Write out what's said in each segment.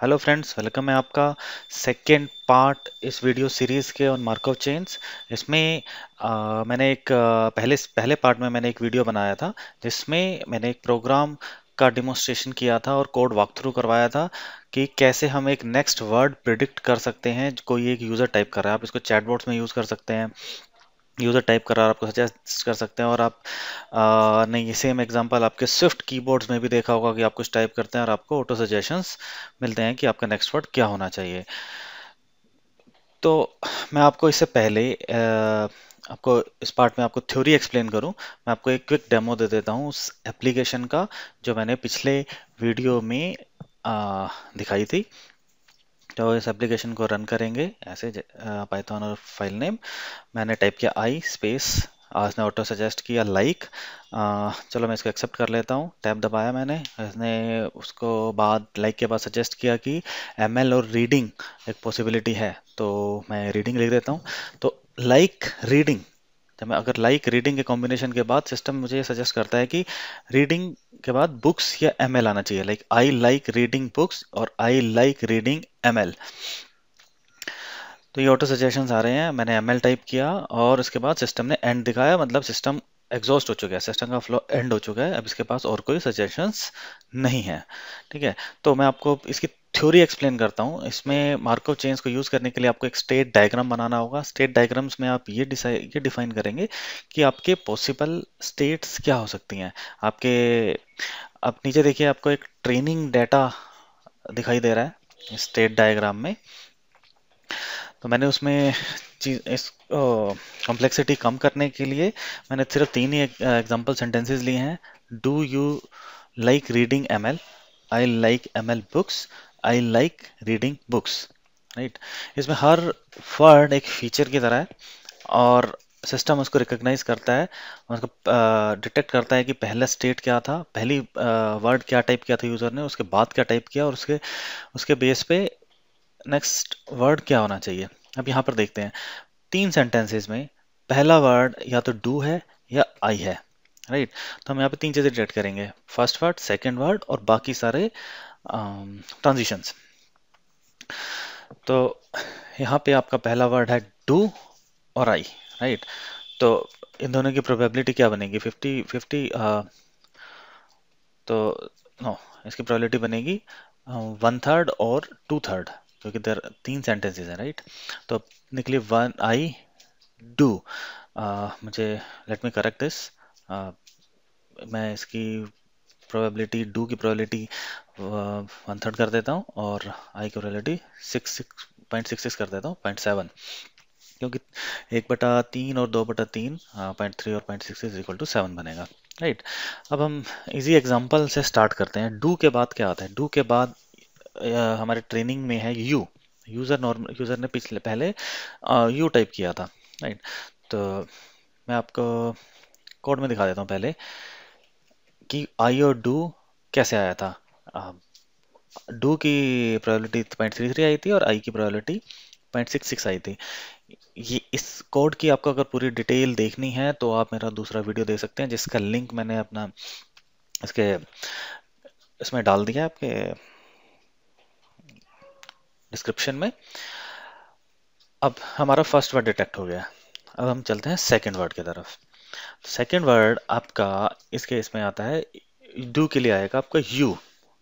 Hello friends welcome है आपका second part इस वीडियो सीरीज़ के ऑन मार्कोव चेन्स इसमें आ, मैंने एक पहले पहले पार्ट में मैंने एक वीडियो बनाया था जिसमें मैंने एक प्रोग्राम का डिमोस्ट्रेशन किया था और कोड वॉक थ्रू करवाया था कि कैसे हम एक नेक्स्ट वर्ड प्रिडिक्ट कर सकते हैं कोई एक यूज़र टाइप कर रहा है आप इसको चैटबोर्ड्स में यूज़ कर सकते हैं यूज़र टाइप करा आपको सजेस्ट कर सकते हैं और आप आ, नहीं सेम एग्जांपल आपके स्विफ्ट कीबोर्ड्स में भी देखा होगा कि आप कुछ टाइप करते हैं और आपको ऑटो सजेशंस मिलते हैं कि आपका नेक्स्ट वर्ड क्या होना चाहिए तो मैं आपको इससे पहले आ, आपको इस पार्ट में आपको थ्योरी एक्सप्लेन करूं मैं आपको एक क्विक डेमो दे देता हूँ उस एप्लीकेशन का जो मैंने पिछले वीडियो में आ, दिखाई थी तो इस एप्लीकेशन को रन करेंगे ऐसे पाइथन और फाइल नेम मैंने टाइप किया आई स्पेस ने ऑटो सजेस्ट किया लाइक like. चलो मैं इसको एक्सेप्ट कर लेता हूँ टैब दबाया मैंने इसने उसको बाद लाइक like के बाद सजेस्ट किया कि एम और रीडिंग एक पॉसिबिलिटी है तो मैं रीडिंग लिख देता हूँ तो लाइक like, रीडिंग तो मैं अगर लाइक रीडिंग के कॉम्बिनेशन के बाद सिस्टम मुझे सजेस्ट करता है कि रीडिंग के बाद बुक्स या एम आना चाहिए like I like reading books और आई लाइक रीडिंग एम तो ये ऑटो सजेशंस आ रहे हैं मैंने एम टाइप किया और इसके बाद सिस्टम ने एंड दिखाया मतलब सिस्टम एग्जॉस्ट हो चुका है सिस्टम का फ्लो एंड हो चुका है अब इसके पास और कोई सजेशंस नहीं है ठीक है तो मैं आपको इसकी थ्योरी एक्सप्लेन करता हूँ इसमें मार्को चेंज को यूज़ करने के लिए आपको एक स्टेट डायग्राम बनाना होगा स्टेट डायग्राम्स में आप ये डिसाइड ये डिफाइन करेंगे कि आपके पॉसिबल स्टेट्स क्या हो सकती हैं आपके आप नीचे देखिए आपको एक ट्रेनिंग डाटा दिखाई दे रहा है स्टेट डायग्राम में तो मैंने उसमें चीज इस कॉम्प्लेक्सिटी कम करने के लिए मैंने सिर्फ तीन ही एग्जाम्पल सेंटेंसेज लिए हैं do you like reading M L I like M L books I like reading books right इसमें हर वर्ड एक फीचर की तरह है और सिस्टम उसको रिकग्नाइज करता है उसको डिटेक्ट करता है कि पहला स्टेट क्या था पहली वर्ड क्या टाइप किया था यूज़र ने उसके बाद क्या टाइप किया और उसके उसके बेस पे नेक्स्ट वर्ड क्या होना चाहिए अब यहाँ पर देखते हैं तीन सेंटेंसेस में पहला वर्ड या तो डू है या आई है राइट right? तो हम यहाँ पे तीन चीज़ें डिटेक्ट करेंगे फर्स्ट वर्ड सेकेंड वर्ड और बाकी सारे ट्रांजिशंस तो यहाँ पे आपका पहला वर्ड है डू और आई राइट तो इन दोनों की प्रोबेबिलिटी क्या बनेगी फिफ्टी फिफ्टी uh, तो नो इसकी प्रोबेबिलिटी बनेगी वन uh, थर्ड और टू थर्ड क्योंकि देर तीन सेंटेंसेस हैं राइट तो निकली वन आई डू मुझे लेट मी करेक्ट दिस मैं इसकी प्रोबेबिलिटी डू की प्रोबेबिलिटी वन थर्ड कर देता हूँ और आई की probability six six point six six कर देता हूँ पॉइंट सेवन क्योंकि एक बटा तीन और दो बटा तीन पॉइंट हाँ, थ्री और point six is equal to seven बनेगा राइट अब हम इजी एग्जांपल से स्टार्ट करते हैं डू के बाद क्या आता है डू के बाद हमारे ट्रेनिंग में है यू यूज़र नॉर्मल यूज़र ने पिछले पहले यू टाइप किया था राइट तो मैं आपको कोड में दिखा देता हूँ पहले कि आई और डू कैसे आया था डू की प्रायोरिटी पॉइंट थ्री थ्री आई थी और आई की प्रायोरिटी पॉइंट सिक्स सिक्स आई थी ये इस कोड की आपको अगर पूरी डिटेल देखनी है तो आप मेरा दूसरा वीडियो देख सकते हैं जिसका लिंक मैंने अपना इसके इसमें डाल दिया आपके डिस्क्रिप्शन में अब हमारा फर्स्ट वर्ड डिटेक्ट हो गया अब हम चलते हैं सेकंड वर्ड की तरफ सेकंड वर्ड आपका इसके इसमें आता है डू के लिए आएगा आपका यू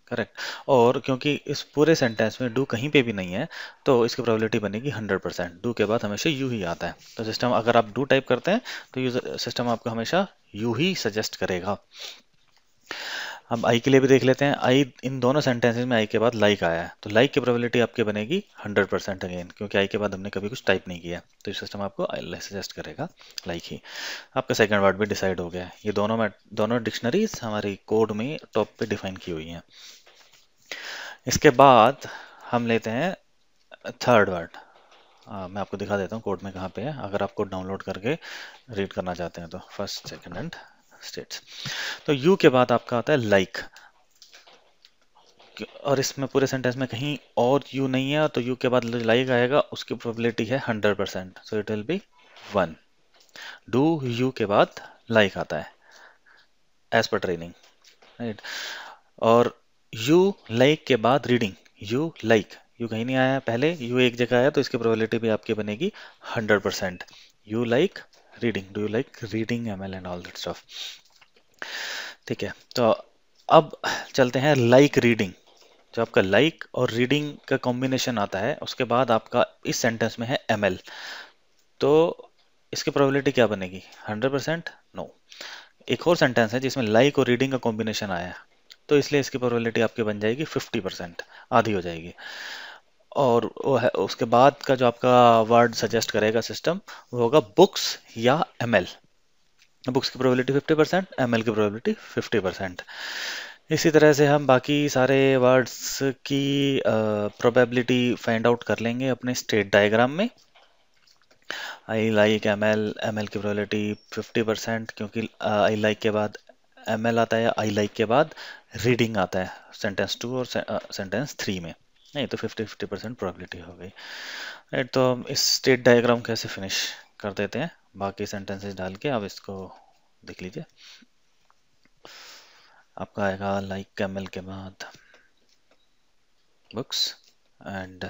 करेक्ट और क्योंकि इस पूरे सेंटेंस में डू कहीं पे भी नहीं है तो इसकी प्रोबेबिलिटी बनेगी 100 परसेंट डू के बाद हमेशा यू ही आता है तो सिस्टम अगर आप डू टाइप करते हैं तो यूजर सिस्टम आपको हमेशा यू ही सजेस्ट करेगा अब आई के लिए भी देख लेते हैं आई इन दोनों सेंटेंसेज में आई के बाद लाइक like आया है तो लाइक like की प्रोबेबिलिटी आपकी बनेगी 100 परसेंट अगेन क्योंकि आई के बाद हमने कभी कुछ टाइप नहीं किया तो ये सिस्टम आपको सजेस्ट करेगा लाइक like ही आपका सेकेंड वर्ड भी डिसाइड हो गया ये दोनों में दोनों डिक्शनरीज हमारी कोड में टॉप पर डिफाइन की हुई हैं इसके बाद हम लेते हैं थर्ड वर्ड आ, मैं आपको दिखा देता हूँ कोड में कहाँ पे है अगर आप कोड डाउनलोड करके रीड करना चाहते हैं तो फर्स्ट सेकंड एंड स्टेट्स तो यू के बाद आपका आता है लाइक like. और इसमें पूरे सेंटेंस में कहीं और यू नहीं है तो यू के बाद लाइक आएगा उसकी प्रोबेबिलिटी है hundred percent so it will be one do you के बाद लाइक like आता है एज पर ट्रेनिंग राइट और यू लाइक like के बाद रीडिंग यू लाइक यू कहीं नहीं आया पहले यू एक जगह आया तो इसकी प्रोबेबिलिटी भी आपकी बनेगी hundred percent you like reading do you like reading M L and all that stuff ठीक है तो अब चलते हैं लाइक like रीडिंग जो आपका लाइक like और रीडिंग का कॉम्बिनेशन आता है उसके बाद आपका इस सेंटेंस में है एम तो इसकी प्रोबेबिलिटी क्या बनेगी 100 परसेंट नो एक और सेंटेंस है जिसमें लाइक like और रीडिंग का कॉम्बिनेशन आया है तो इसलिए इसकी प्रोबेबिलिटी आपकी बन जाएगी 50 परसेंट आधी हो जाएगी और उसके बाद का जो आपका वर्ड सजेस्ट करेगा सिस्टम वो होगा बुक्स या एम बुक्स की प्रोबेबिलिटी 50 परसेंट एम की प्रोबेबिलिटी 50 परसेंट इसी तरह से हम बाकी सारे वर्ड्स की प्रोबेबिलिटी फाइंड आउट कर लेंगे अपने स्टेट डायग्राम में I like M L M L की प्रोबेबिलिटी 50 परसेंट क्योंकि आई लाइक like के बाद एम आता है आई लाइक like के बाद रीडिंग आता है सेंटेंस टू और सेंटेंस थ्री में नहीं तो फिफ्टी फिफ्टी परसेंट प्रॉबिलिटी हो गई राइट तो हम इस स्टेट डायग्राम कैसे फिनिश कर देते हैं बाकी सेंटेंसेस डाल के आप इसको देख लीजिए आपका आएगा लाइक कैमल के बाद बुक्स एंड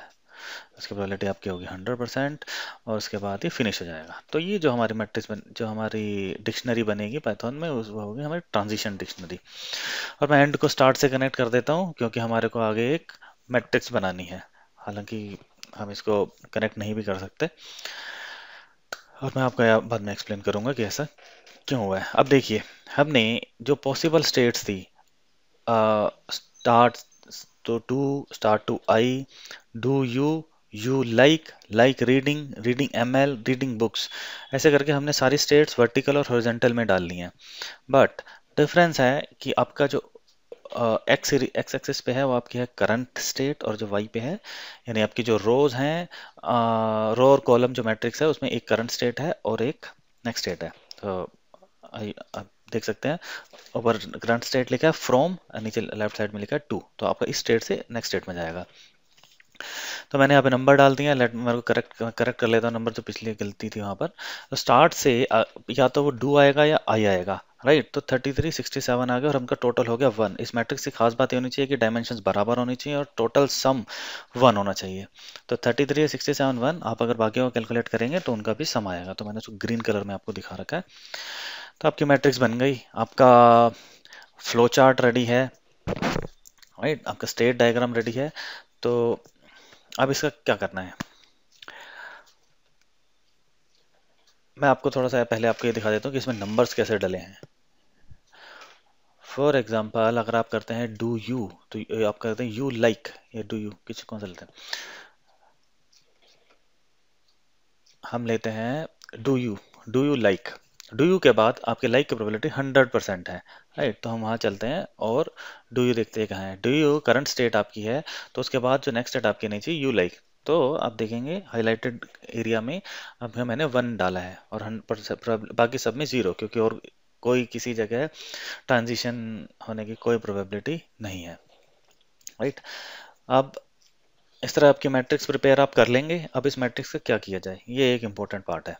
उसकी प्रॉबिलिटी आपकी होगी हंड्रेड परसेंट और उसके बाद ये फिनिश हो जाएगा तो ये जो हमारी मैट्रिक्स बन जो हमारी डिक्शनरी बनेगी पैथॉन में उस वो होगी हमारी ट्रांजिशन डिक्शनरी और मैं एंड को स्टार्ट से कनेक्ट कर देता हूँ क्योंकि हमारे को आगे एक मैट्रिक्स बनानी है हालांकि हम इसको कनेक्ट नहीं भी कर सकते और मैं आपको बाद में एक्सप्लेन करूँगा कि ऐसा क्यों हुआ है अब देखिए हमने जो पॉसिबल स्टेट्स थी स्टार्ट तो to start to I do you you like like reading reading M L reading books ऐसे करके हमने सारी स्टेट्स वर्टिकल और हॉरिजेंटल में डाल ली हैं बट डिफरेंस है कि आपका जो एक्स एक्स एक्सिस पे है वो आपकी है करंट स्टेट और जो वाई पे है यानी आपकी जो रोज हैं रो और कॉलम जो मैट्रिक्स है उसमें एक करंट स्टेट है और एक नेक्स्ट स्टेट है तो आप देख सकते हैं ऊपर करंट स्टेट लिखा है फ्रॉम नीचे लेफ्ट साइड में लिखा है टू तो आपका इस स्टेट से नेक्स्ट स्टेट में जाएगा तो मैंने यहाँ पे नंबर डाल दिया लेट मेरे को करेक्ट करेक्ट कर लेता हूँ नंबर जो पिछली गलती थी वहाँ पर तो स्टार्ट से या तो वो डू आएगा या आई आएगा राइट तो 33, 67 आ गया और हमका टोटल हो गया वन इस मैट्रिक्स की खास बात ये होनी चाहिए कि डायमेंशन बराबर होनी चाहिए और टोटल सम वन होना चाहिए तो 33 थ्री सिक्सटी सेवन वन आप अगर बाकियों को कैलकुलेट करेंगे तो उनका भी सम आएगा तो मैंने उसको ग्रीन कलर में आपको दिखा रखा है तो आपकी मैट्रिक्स बन गई आपका फ्लो चार्ट रेडी है राइट आपका स्टेट डायग्राम रेडी है तो अब इसका क्या करना है मैं आपको थोड़ा सा पहले आपको ये दिखा देता हूँ कि इसमें नंबर्स कैसे डले हैं फॉर एग्जाम्पल अगर आप करते हैं डू यू तो आप करते हैं यू लाइक या डू यू किस कौन सा लेते हैं हम लेते हैं do you do you like do you के बाद आपके लाइक की प्रोबेबिलिटी हंड्रेड परसेंट है राइट तो हम वहाँ चलते हैं और डू यू देखते हैं कहाँ है डू यू करंट स्टेट आपकी है तो उसके बाद जो नेक्स्ट स्टेट आपकी नहीं चाहिए यू लाइक तो आप देखेंगे हाईलाइटेड एरिया में अब मैंने वन डाला है और बाकी सब में ज़ीरो क्योंकि और कोई किसी जगह ट्रांजिशन होने की कोई प्रोबेबिलिटी नहीं है राइट अब इस तरह आपकी मैट्रिक्स प्रिपेयर आप कर लेंगे अब इस मैट्रिक्स का क्या किया जाए ये एक इम्पोर्टेंट पार्ट है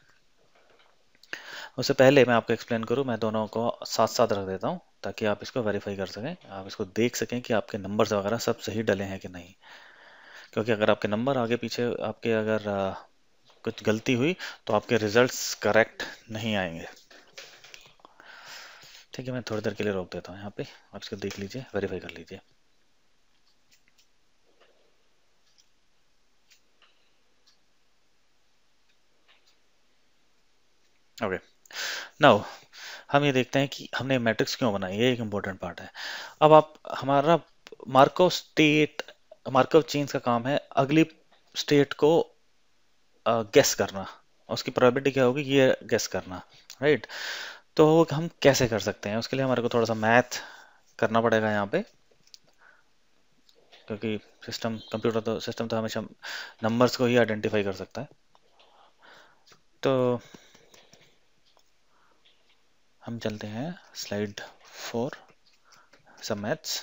उससे पहले मैं आपको एक्सप्लेन करूँ मैं दोनों को साथ साथ रख देता हूँ ताकि आप इसको वेरीफाई कर सकें आप इसको देख सकें कि आपके नंबर्स वगैरह सब सही डले हैं कि नहीं क्योंकि अगर आपके नंबर आगे पीछे आपके अगर कुछ गलती हुई तो आपके रिजल्ट्स करेक्ट नहीं आएंगे ठीक है मैं थोड़ी देर के लिए रोक देता हूँ यहाँ पे आप इसको देख लीजिए वेरीफाई कर लीजिए ओके नाउ हम ये देखते हैं कि हमने मैट्रिक्स क्यों बनाई ये एक इम्पोर्टेंट पार्ट है अब आप हमारा मार्कोव स्टेट मार्कोव चेंज का काम है अगली स्टेट को गेस करना उसकी प्रॉबिलिटी क्या होगी ये गेस करना राइट right? तो हम कैसे कर सकते हैं उसके लिए हमारे को थोड़ा सा मैथ करना पड़ेगा यहाँ पे क्योंकि सिस्टम कंप्यूटर तो सिस्टम तो हमेशा नंबर्स को ही आइडेंटिफाई कर सकता है तो हम चलते हैं स्लाइड फोर सब मैथ्स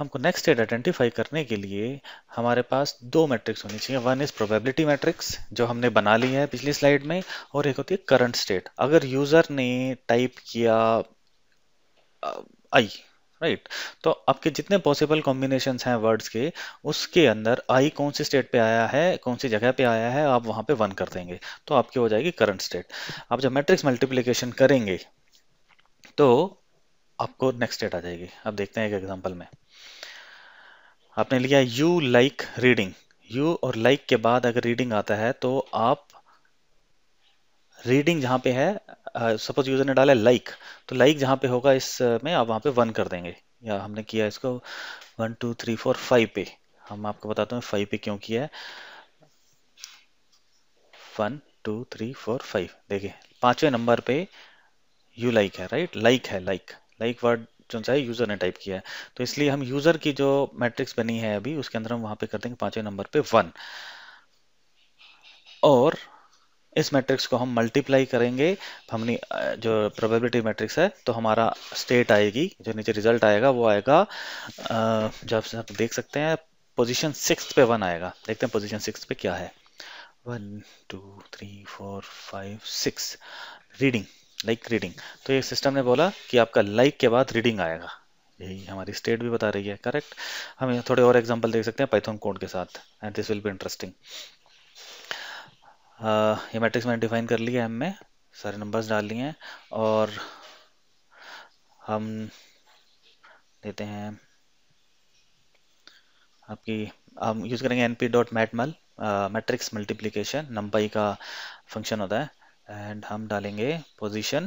हमको नेक्स्ट स्टेट आइडेंटिफाई करने के लिए हमारे पास दो मैट्रिक्स होनी चाहिए वन इज़ प्रोबेबिलिटी मैट्रिक्स जो हमने बना ली है पिछली स्लाइड में और एक होती है करंट स्टेट अगर यूज़र ने टाइप किया आई uh, राइट right. तो आपके जितने पॉसिबल कॉम्बिनेशन हैं वर्ड्स के उसके अंदर आई कौन सी स्टेट पे आया है कौन सी जगह पे आया है आप वहां पे वन कर देंगे तो आपकी हो जाएगी करंट स्टेट आप जब मैट्रिक्स मल्टीप्लीकेशन करेंगे तो आपको नेक्स्ट स्टेट आ जाएगी अब देखते हैं एक एग्जाम्पल में आपने लिया यू लाइक रीडिंग यू और लाइक like के बाद अगर रीडिंग आता है तो आप रीडिंग जहां पे है सपोज यूजर ने डाला लाइक like, तो लाइक like जहां पे होगा इस में आप वहां पे वन कर देंगे या हमने किया इसको one two three four five पे हम आपको बताते हैं फाइव पे क्यों किया है one two three four five देखिए पांचवें नंबर पे यू लाइक like है राइट लाइक है लाइक लाइक वर्ड जो है यूज़र ने टाइप किया है तो इसलिए हम यूज़र की जो मैट्रिक्स बनी है अभी उसके अंदर हम वहां पे कर देंगे पांचवें नंबर पे वन और इस मैट्रिक्स को हम मल्टीप्लाई करेंगे हमने जो प्रोबेबिलिटी मैट्रिक्स है तो हमारा स्टेट आएगी जो नीचे रिजल्ट आएगा वो आएगा जब आप देख सकते हैं पोजीशन सिक्स पे वन आएगा देखते हैं पोजीशन सिक्स पे क्या है one two three four five six reading like reading तो ये सिस्टम ने बोला कि आपका लाइक like के बाद रीडिंग आएगा यही हमारी स्टेट भी बता रही है करेक्ट हम थोड़े और एग्जाम्पल देख सकते हैं पाइथन कोड के साथ and this will be interesting ये मैट्रिक्स मैंने डिफाइन कर लिया है हमें सारे नंबर्स डाल लिए हैं और हम देते हैं आपकी हम यूज़ करेंगे N P dot matmul matrix multiplication NumPy का फंक्शन होता है एंड हम डालेंगे पोजीशन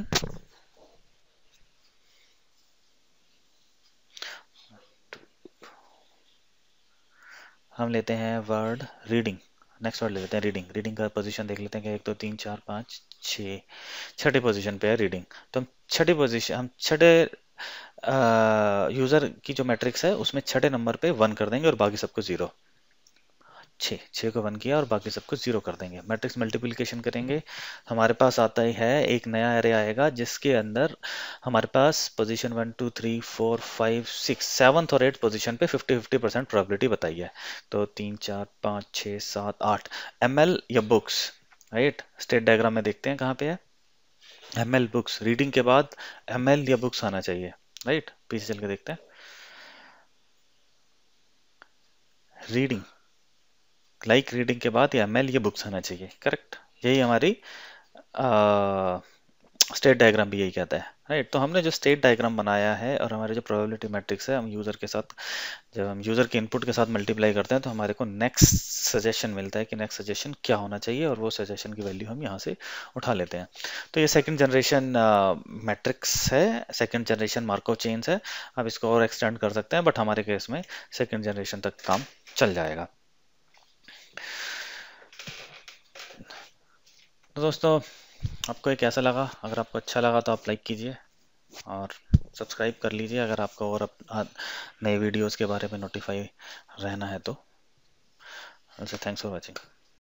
हम लेते हैं वर्ड रीडिंग नेक्स्ट वर्ड ले लेते हैं रीडिंग रीडिंग का पोजीशन देख लेते हैं कि एक दो तो तीन चार पाँच छः छठे पोजीशन पे है रीडिंग तो हम छठे पोजीशन हम छठे यूज़र की जो मैट्रिक्स है उसमें छठे नंबर पे वन कर देंगे और बाकी सबको ज़ीरो छः छः को वन किया और बाकी सबको जीरो कर देंगे मैट्रिक्स मल्टीप्लिकेशन करेंगे हमारे पास आता ही है एक नया एरे आएगा जिसके अंदर हमारे पास position one two three four five six seventh और एट पोजीशन पे फिफ्टी फिफ्टी परसेंट प्रॉबिलिटी बताई है तो तीन चार पाँच छः सात आठ एम या बुक्स राइट स्टेट डायग्राम में देखते हैं कहाँ पे है एम बुक्स रीडिंग के बाद एम या बुक्स आना चाहिए राइट पीछे चल के देखते हैं रीडिंग लाइक रीडिंग के बाद या एम ये बुक्स आना चाहिए करेक्ट यही हमारी स्टेट डायग्राम भी यही कहता है राइट तो हमने जो स्टेट डायग्राम बनाया है और हमारे जो प्रोबेबिलिटी मैट्रिक्स है हम यूज़र के साथ जब हम यूज़र के इनपुट के साथ मल्टीप्लाई करते हैं तो हमारे को नेक्स्ट सजेशन मिलता है कि नेक्स्ट सजेशन क्या होना चाहिए और वो सजेशन की वैल्यू हम यहाँ से उठा लेते हैं तो ये सेकंड जनरेशन मैट्रिक्स है सेकेंड जनरेशन मार्को चेंज है आप इसको और एक्सटेंड कर सकते हैं बट हमारे केस में सेकेंड जनरेशन तक काम चल जाएगा तो दोस्तों आपको ये कैसा लगा अगर आपको अच्छा लगा तो आप लाइक कीजिए और सब्सक्राइब कर लीजिए अगर आपको और अप, हाँ, नए वीडियोस के बारे में नोटिफाई रहना है तो थैंक्स फॉर वाचिंग